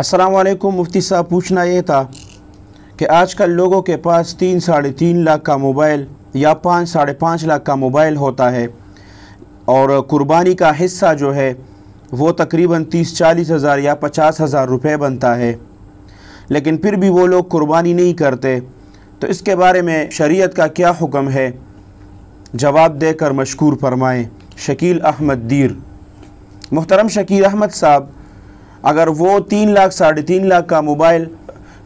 वालेकुम मुफ्ती साहब पूछना ये था कि आजकल लोगों के पास तीन साढ़े तीन लाख का मोबाइल या पाँच साढ़े पाँच लाख का मोबाइल होता है और कुर्बानी का हिस्सा जो है वो तकरीबन तीस चालीस हज़ार या पचास हज़ार रुपये बनता है लेकिन फिर भी वो लोग कुर्बानी नहीं करते तो इसके बारे में शरीयत का क्या हुक्म है जवाब देकर मशकूर फरमाएँ शकील अहमद दीर मोहतरम शकील अहमद साहब अगर वो तीन लाख साढ़े तीन लाख का मोबाइल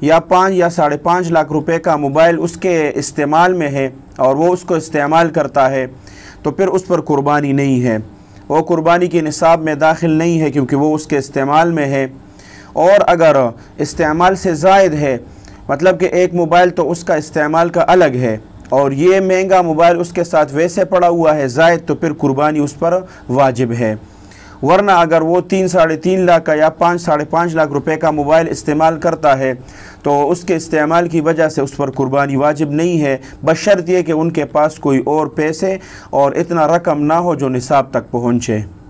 या पाँच या साढ़े पाँच लाख रुपए का मोबाइल उसके इस्तेमाल में है और वो उसको इस्तेमाल करता है तो फिर उस पर कुर्बानी नहीं है वो कुर्बानी के निसाब में दाखिल नहीं है क्योंकि वो उसके इस्तेमाल में है और अगर इस्तेमाल से जायद है मतलब कि एक मोबाइल तो उसका इस्तेमाल का अलग है और ये महंगा मोबाइल उसके साथ वैसे पड़ा हुआ है जायद तो फिर कुर्बानी उस पर वाजिब है वरना अगर वो तीन साढ़े तीन लाख का या पाँच साढ़े पाँच लाख रुपए का मोबाइल इस्तेमाल करता है तो उसके इस्तेमाल की वजह से उस पर कुर्बानी वाजिब नहीं है बशर्त ये कि उनके पास कोई और पैसे और इतना रकम ना हो जो निसाब तक पहुँचे